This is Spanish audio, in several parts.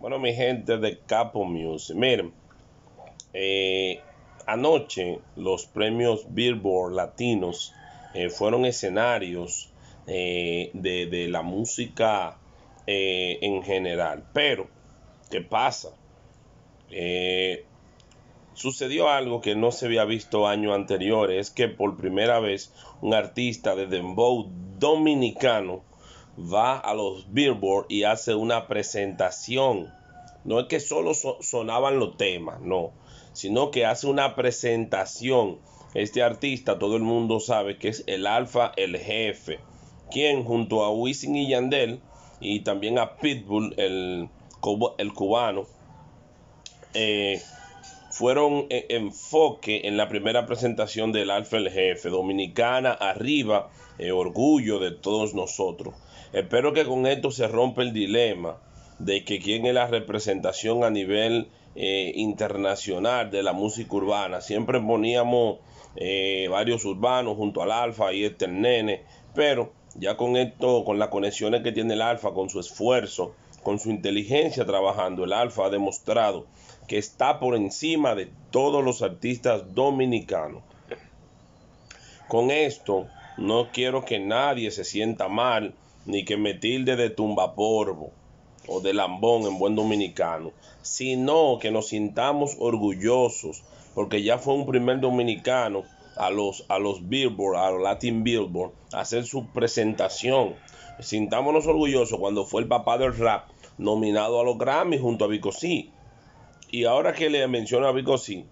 Bueno, mi gente de Capo Music, miren, eh, anoche los premios Billboard latinos eh, fueron escenarios eh, de, de, la música en general. Pero, ¿qué pasa? sucedió algo que no se había visto años anteriores, es que por primera vez un artista de dembow dominicano va a los Billboard y hace una presentación. No es que solo sonaban los temas, no, sino que hace una presentación. Este artista, todo el mundo sabe que es el alfa, el jefe, quien junto a Wisin y Yandel y también a Pitbull, el, el cubano, eh, fueron e, enfoque en la primera presentación del Alfa el Jefe, Dominicana arriba, eh, orgullo de todos nosotros. Espero que con esto se rompa el dilema de que quién es la representación a nivel eh, internacional de la música urbana. Siempre poníamos eh, varios urbanos junto al Alfa y este el Nene, pero ya con esto, con las conexiones que tiene el Alfa, con su esfuerzo, con su inteligencia trabajando, el Alfa ha demostrado que está por encima de todos los artistas dominicanos. Con esto, no quiero que nadie se sienta mal ni que me tilde de tumbaporvo o de lambón en buen dominicano, sino que nos sintamos orgullosos porque ya fue un primer dominicano a los, a los Billboard, a los Latin Billboard, a hacer su presentación. Sintámonos orgullosos cuando fue el papá del rap nominado a los Grammy junto a Vico Y ahora que le menciona a Vico C,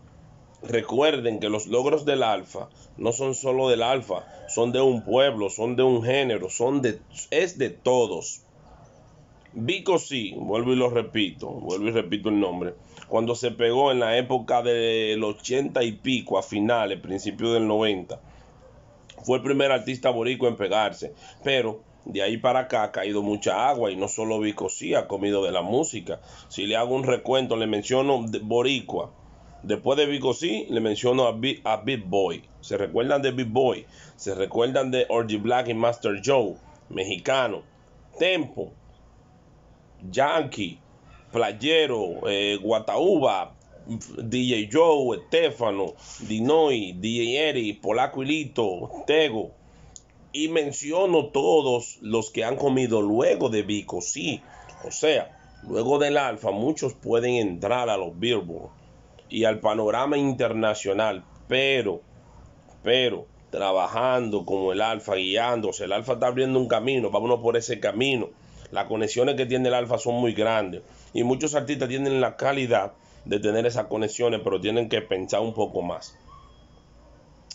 Recuerden que los logros del alfa no son solo del alfa, son de un pueblo, son de un género, son de es de todos. Vico sí, vuelvo y lo repito, vuelvo y repito el nombre. Cuando se pegó en la época del 80 y pico, a finales, principios del 90, fue el primer artista boricua en pegarse, pero de ahí para acá ha caído mucha agua y no solo Vico si, ha comido de la música. Si le hago un recuento, le menciono de boricua Después de Bico sí le menciono a, Big, Boy. ¿Se recuerdan de Big Boy? ¿Se recuerdan de Orgy Black y Master Joe? Mexicano. Tempo. Yankee. Playero. Eh, Guatauba. DJ Joe, Estefano, Dinoy, DJ Eri, Polaco Tego. Y menciono todos los que han comido luego de Vico, sí. O sea, luego del Alfa, muchos pueden entrar a los Billboard y al panorama internacional, pero, pero, trabajando como el alfa, guiándose, el alfa está abriendo un camino, vámonos por ese camino. Las conexiones que tiene el alfa son muy grandes y muchos artistas tienen la calidad de tener esas conexiones, pero tienen que pensar un poco más.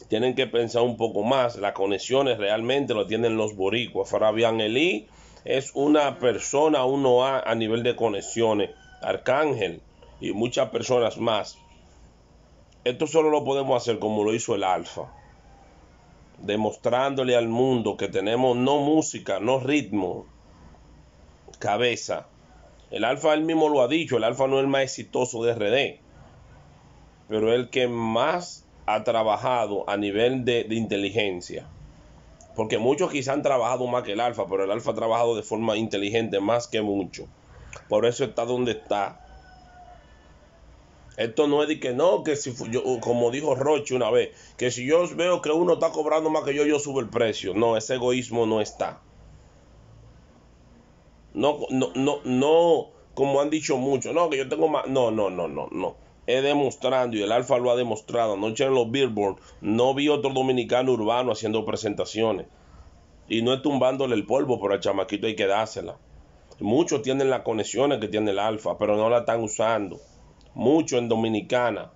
Tienen que pensar un poco más. Las conexiones realmente lo tienen los boricuas. Fabián Elí es una persona uno a, a nivel de conexiones. Arcángel y muchas personas más. Esto solo lo podemos hacer como lo hizo el Alfa, demostrándole al mundo que tenemos no música, no ritmo, cabeza. El Alfa él mismo lo ha dicho, el Alfa no es el más exitoso de RD, pero el que más ha trabajado a nivel de, inteligencia. Porque muchos quizá han trabajado más que el Alfa, pero el Alfa ha trabajado de forma inteligente más que mucho. Por eso está donde está esto no es de que no, que si yo, uh, como dijo Roche una vez, que si yo veo que uno está cobrando más que yo, yo subo el precio. No, ese egoísmo no está. No, no, no, no, como han dicho muchos, no, que yo tengo más. No, no, no, no, no. He demostrando y el Alfa lo ha demostrado. Anoche en los Billboard no vi otro dominicano urbano haciendo presentaciones. Y no es tumbándole el polvo, por el chamaquito hay que dársela. Muchos tienen las conexiones que tiene el Alfa, pero no la están usando mucho en Dominicana.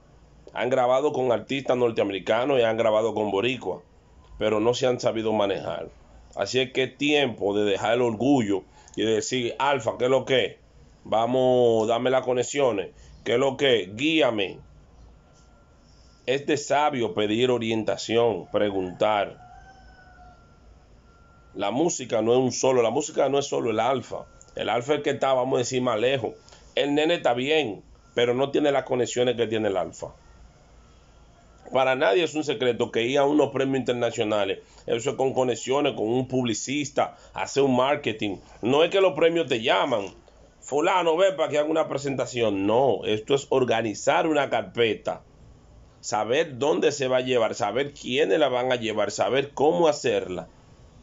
Han grabado con artistas norteamericanos y han grabado con boricua, pero no se han sabido manejar. Así es que es tiempo de dejar el orgullo y de decir, Alfa, ¿qué es lo que? Vamos, dame las conexiones. ¿Qué es lo que? Guíame. Es de sabio pedir orientación, preguntar. La música no es un solo, la música no es solo el alfa. El alfa es que está, vamos a decir, más lejos. El nene está bien, pero no tiene las conexiones que tiene el Alfa. Para nadie es un secreto que ir a unos premios internacionales, eso es con conexiones, con un publicista, hacer un marketing. No es que los premios te llaman, fulano, ve para que haga una presentación. No, esto es organizar una carpeta, saber dónde se va a llevar, saber quiénes la van a llevar, saber cómo hacerla,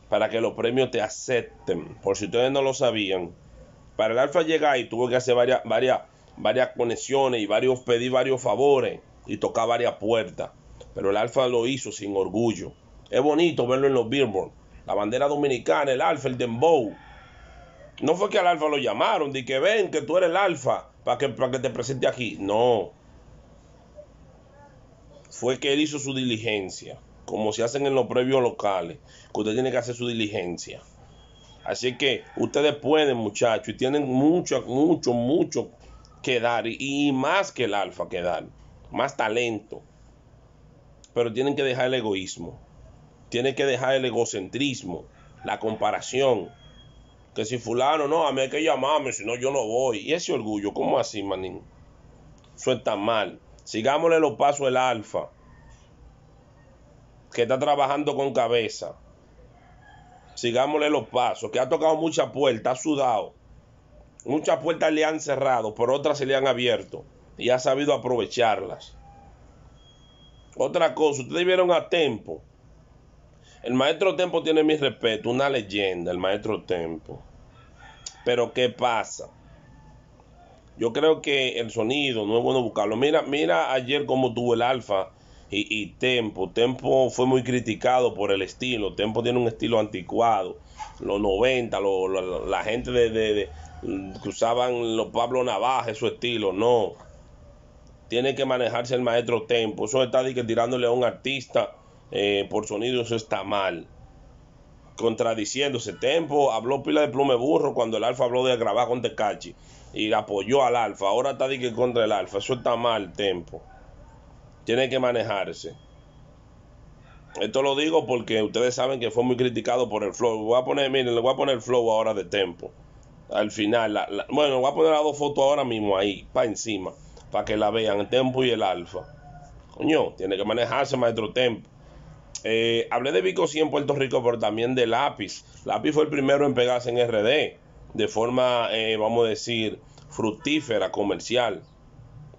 para que los premios te acepten. Por si ustedes no lo sabían, para el Alfa llegar y tuvo que hacer varias, varias varias conexiones y varios pedí varios favores y tocaba varias puertas. Pero el Alfa lo hizo sin orgullo. Es bonito verlo en los Billboard. La bandera dominicana, el Alfa, el Dembow. No fue que al Alfa lo llamaron, de que ven que tú eres el Alfa para que, para que te presente aquí. No. Fue que él hizo su diligencia, como se hacen en los previos locales, que usted tiene que hacer su diligencia. Así que ustedes pueden, muchachos, y tienen mucho, mucho, mucho Quedar y más que el alfa quedar más talento. Pero tienen que dejar el egoísmo, tienen que dejar el egocentrismo, la comparación. Que si fulano, no, a mí hay que llamarme, si no yo no voy. Y ese orgullo, ¿cómo así, manín? Suelta mal. Sigámosle los pasos al alfa, que está trabajando con cabeza. Sigámosle los pasos, que ha tocado muchas puertas, ha sudado muchas puertas le han cerrado, pero otras se le han abierto y ha sabido aprovecharlas. Otra cosa, ustedes vieron a Tempo. El maestro Tempo tiene mi respeto, una leyenda, el maestro Tempo. Pero ¿qué pasa? Yo creo que el sonido no es bueno buscarlo. Mira, mira ayer cómo tuvo el alfa y, Tempo. Tempo fue muy criticado por el estilo. Tempo tiene un estilo anticuado. Los 90, la gente de, que usaban los Pablo Navaja, su estilo, no. Tiene que manejarse el maestro tempo. Eso está que tirándole a un artista eh, por sonido, eso está mal. Contradiciéndose. Tempo habló pila de plume burro cuando el alfa habló de grabar con Tecachi y apoyó al alfa. Ahora está que contra el alfa. Eso está mal, tempo. Tiene que manejarse. Esto lo digo porque ustedes saben que fue muy criticado por el flow. Voy a poner, miren, le voy a poner el flow ahora de tempo al final. La, bueno, voy a poner las dos fotos ahora mismo ahí, para encima, para que la vean, el tempo y el alfa. Coño, tiene que manejarse, maestro tempo. Eh, hablé de Vico 100 en Puerto Rico, pero también de Lápiz. Lápiz fue el primero en pegarse en RD, de forma, eh, vamos a decir, fructífera, comercial.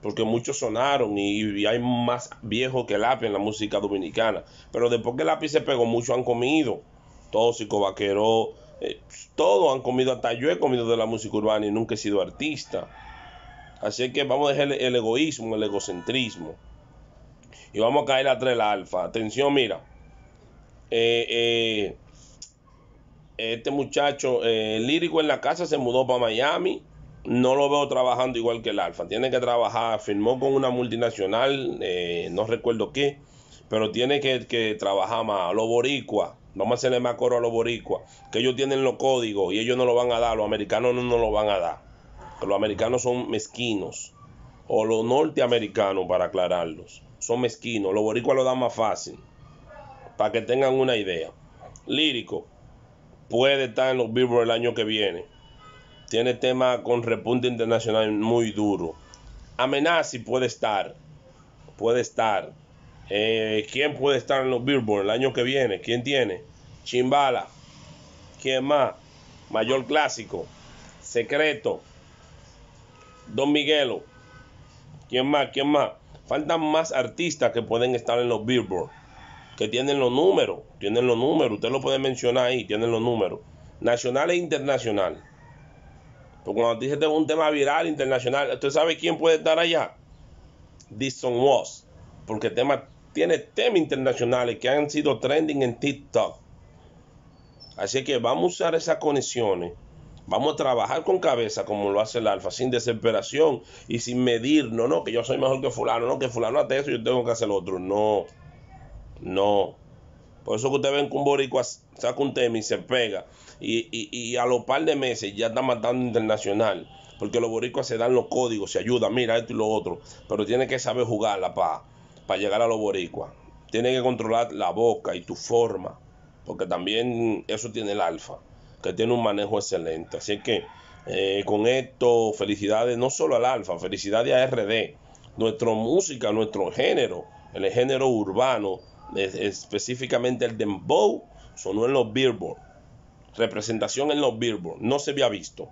Porque muchos sonaron y, hay más viejos que Lápiz en la música dominicana. Pero después que Lápiz se pegó, mucho han comido. Tóxico, Vaquero, todos eh, todo han comido, hasta yo he comido de la música urbana y nunca he sido artista. Así que vamos a dejar el, egoísmo, el egocentrismo. Y vamos a caer atrás del alfa. Atención, mira. Eh, eh, este muchacho lírico en la casa se mudó para Miami. No lo veo trabajando igual que el alfa. Tiene que trabajar. Firmó con una multinacional, no recuerdo qué. Pero tiene que, trabajar más. Los boricua Vamos a hacerle más coro a los boricuas, que ellos tienen los códigos y ellos no lo van a dar, los americanos no nos lo van a dar. Los americanos son mezquinos, o los norteamericanos, para aclararlos, son mezquinos. Los boricuas lo dan más fácil, para que tengan una idea. Lírico, puede estar en los Billboard el año que viene. Tiene tema con repunte internacional muy duro. Amenazi puede estar. Puede estar. Eh, ¿Quién puede estar en los Billboard el año que viene? ¿Quién tiene? Chimbala. ¿Quién más? Mayor Clásico. Secreto. Don Miguelo. ¿Quién más? ¿Quién más? Faltan más artistas que pueden estar en los Billboard. Que tienen los números. Tienen los números. Usted lo puede mencionar ahí. Tienen los números. Nacional e internacional. Porque cuando dice tengo un tema viral internacional, ¿usted sabe quién puede estar allá? Dixon was. Porque tema, tiene temas internacionales que han sido trending en TikTok. Así que vamos a usar esas conexiones. Vamos a trabajar con cabeza como lo hace el alfa, sin desesperación y sin medir, no, no, que yo soy mejor que fulano, no, que fulano hace eso yo tengo que hacer lo otro. No, no. Por eso que usted ven que un boricua saca un tema y se pega. Y, y, a los par de meses ya está matando internacional. Porque los boricuas se dan los códigos, se ayudan, mira esto y lo otro. Pero tiene que saber jugarla para llegar a los boricuas. Tiene que controlar la boca y tu forma porque también eso tiene el Alfa, que tiene un manejo excelente. Así que eh, con esto, felicidades no solo al Alfa, felicidades a RD, nuestra música, nuestro género, el género urbano, específicamente el dembow, sonó en los Billboard. Representación en los Billboard, no se había visto.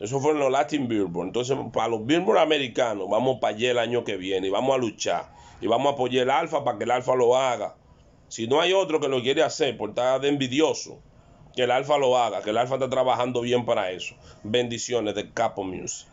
Eso fue en los Latin Billboard. Entonces, para los Billboard americanos, vamos para allá el año que viene y vamos a luchar. Y vamos a apoyar el Alfa para que el Alfa lo haga. Si no hay otro que lo quiere hacer por estar de envidioso, que el Alfa lo haga, que el Alfa está trabajando bien para eso. Bendiciones de Capo Music.